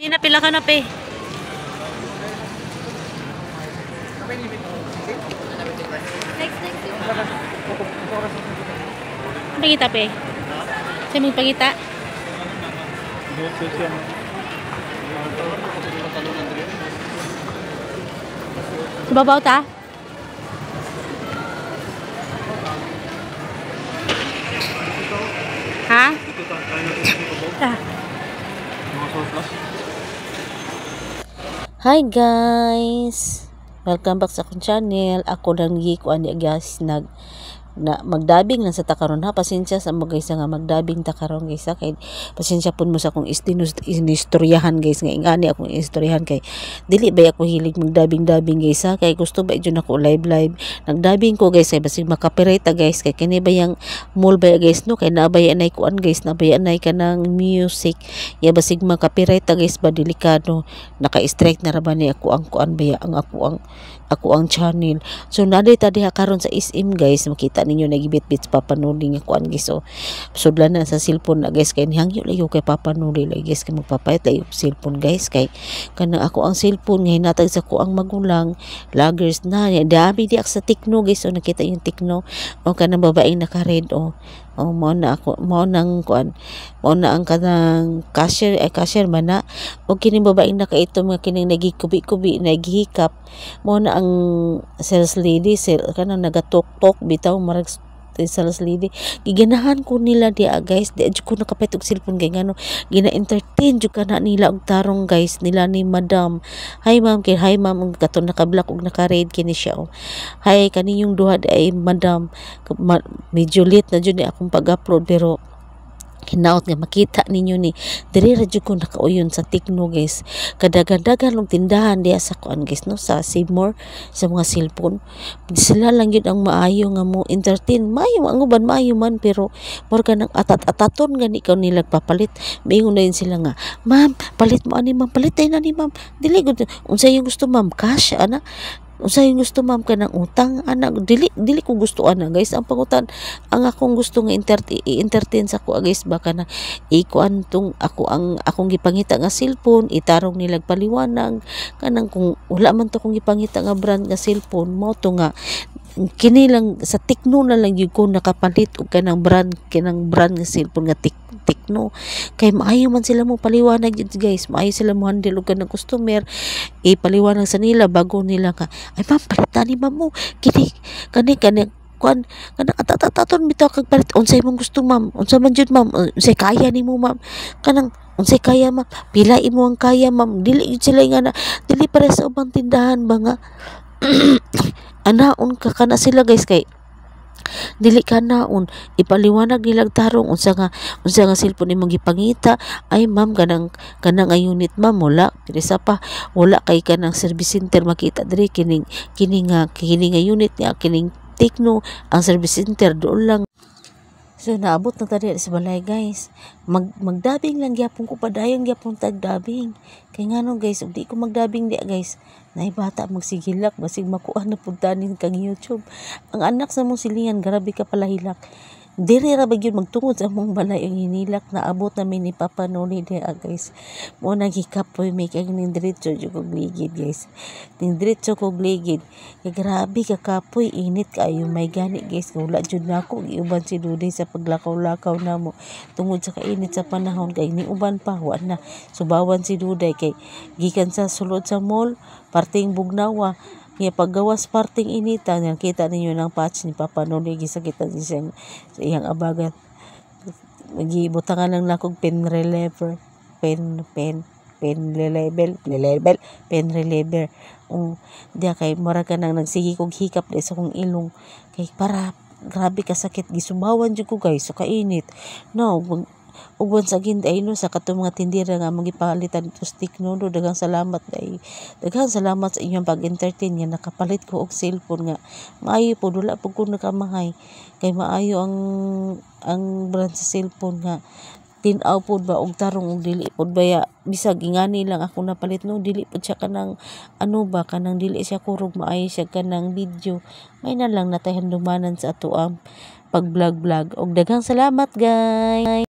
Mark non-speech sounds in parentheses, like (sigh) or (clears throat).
Hindi na pila ka na pe. Ang pagita pe? Sa mong pagita? Babaw ta? Ha? Ah. Hi guys! Welcome back sa akong channel. Ako lang gikuan ani guys nag na, magdabing lang sa takaron ha pasensya sa mo guys nga magdabing takaron guys ha kay pasensya pun mo sa kung istinus inistoryahan guys nga ingani akong istoryahan kay dili ba ako hilig magdabing-dabing guys ha kay gusto ba jud nako live live nagdabing ko guys kay basig makapireta guys kay kini ba yang mall ba guys no kay nabay anay kuan guys nabay anay kanang music ya basig makapireta guys ba delikado naka-strike na ra ni ako ang kuan ba ang ako ang ako ang channel so naday tadi ha karon sa SM guys makita ninyo nagibit-bit Papa Noli nga kuan guys oh. so sudla na sa cellphone na guys kay nihangyo layo kay Papa Noli lay guys kay magpapayat layo cellphone guys kay kanang ako ang cellphone nga hinatag sa ko ang magulang loggers na dami di sa tikno guys so oh, nakita yung tikno o kanang babae naka red o oh o oh, mao na ako mao nang kuan mao na ang kanang cashier ay eh, cashier man na o kining babaeng nakaitom nga kining nagikubi-kubi nagihikap mao na ang sales lady sir kanang nagatok-tok bitaw marag sales lady giganahan ko nila dia guys di ko nakapit og cellphone kay ngano gina-entertain jud ka na nila og tarong guys nila ni madam hi ma'am kay hi ma'am ang katon nakablock og naka-red kini siya oh hi kaniyong duha ay madam ma medyo late na jud ni akong pag-upload pero hinaut nga makita ninyo ni diri ra jud ko nakauyon sa Tigno guys kadagan-dagan og tindahan diha sa kuan guys no sa Seymour sa mga cellphone sila lang yun ang maayo nga mo entertain mayo ang uban mayo man pero more ka nang atat-ataton nga ni ikaw nilag papalit mayo na yun sila nga ma'am palit mo ani ma'am palit na ni ma'am dili gud unsa yung gusto ma'am cash ana Unsay gusto ma'am ka ng utang anak dili dili ko gusto ana guys ang pangutan ang akong gusto nga entertain sa ko ah, guys baka na ikuan tong ako ang akong gipangita nga cellphone itarong nilag paliwanag kanang kung wala man to kong gipangita nga brand nga cellphone mo to nga kini lang sa Tekno na lang yun ko nakapalit og kanang brand kanang brand nga cellphone nga tik, Tekno kay maayo man sila mo paliwanag yun guys maayo sila mo handle og kanang customer ipaliwanag e, sa nila bago nila ka ay ma'am palitan ni ma'am mo kini kani kani kuan kanang atatataton bitaw kag palit unsay mong gusto ma'am unsa man jud ma'am unsay kaya ni mo ma'am kanang unsay kaya ma'am pila imo ang kaya ma'am dili jud sila nga na dili pare sa ubang tindahan ba nga (clears throat) anaon ka kana sila guys kay dili ka naon ipaliwanag nilag unsa nga unsa nga cellphone imong gipangita ay ma'am kanang kanang unit ma mula pero sa pa wala kay kanang service center makita diri kining kining nga kining nga unit niya kining Tekno ang service center doon lang So naabot na tadi sa balay guys. Mag magdabing lang gyapon ko padayon gyapon tagdabing. Kay ngano guys, ug di ko magdabing di guys. Nay bata magsigilak basig makuha na pud tanin kang YouTube. Ang anak sa mong silingan grabe ka pala hilak. Diri ra bagyod magtungod sa among balay ang hinilak na abot namin ni Papa ni di guys. Mo nang hikapoy mi kay ning diretso jud ko ligid guys. Ning diretso ko ligid. Kay grabe ka kapoy init kayo may gani guys. Wala jud na ko giuban si Duday sa paglakaw-lakaw na mo tungod sa kainit sa panahon kay ni uban pa wa na subawan si Duday kay gikan sa sulod sa mall parting bugnawa kaya paggawas parting inita, yan kita ninyo ng patch ni Papa Nonoy, gisakita niya siyang sa iyang abagat. Gibutangan lang nakog pen reliever, pen, pen, pen reliever, reliever, pen reliever. Um, mm, di kay mara ka nang nagsigi kog hikap di sa kong ilong. Kay para grabe ka sakit gisubawan jud ko guys so kainit no uban sa no sa katong mga tindera nga magipalitan ito stick nuno daghang salamat day daghang salamat sa inyong pag-entertain nga nakapalit ko og cellphone nga maayo po dula pud ko nakamahay kay maayo ang ang brand sa cellphone nga tinaw po ba og tarong og dili pod baya bisag ingani lang ako napalit no dili pod siya kanang ano ba kanang dili siya kurog maayo siya kanang video may na lang natayhan dumanan sa ato ang pag vlog vlog og daghang salamat guys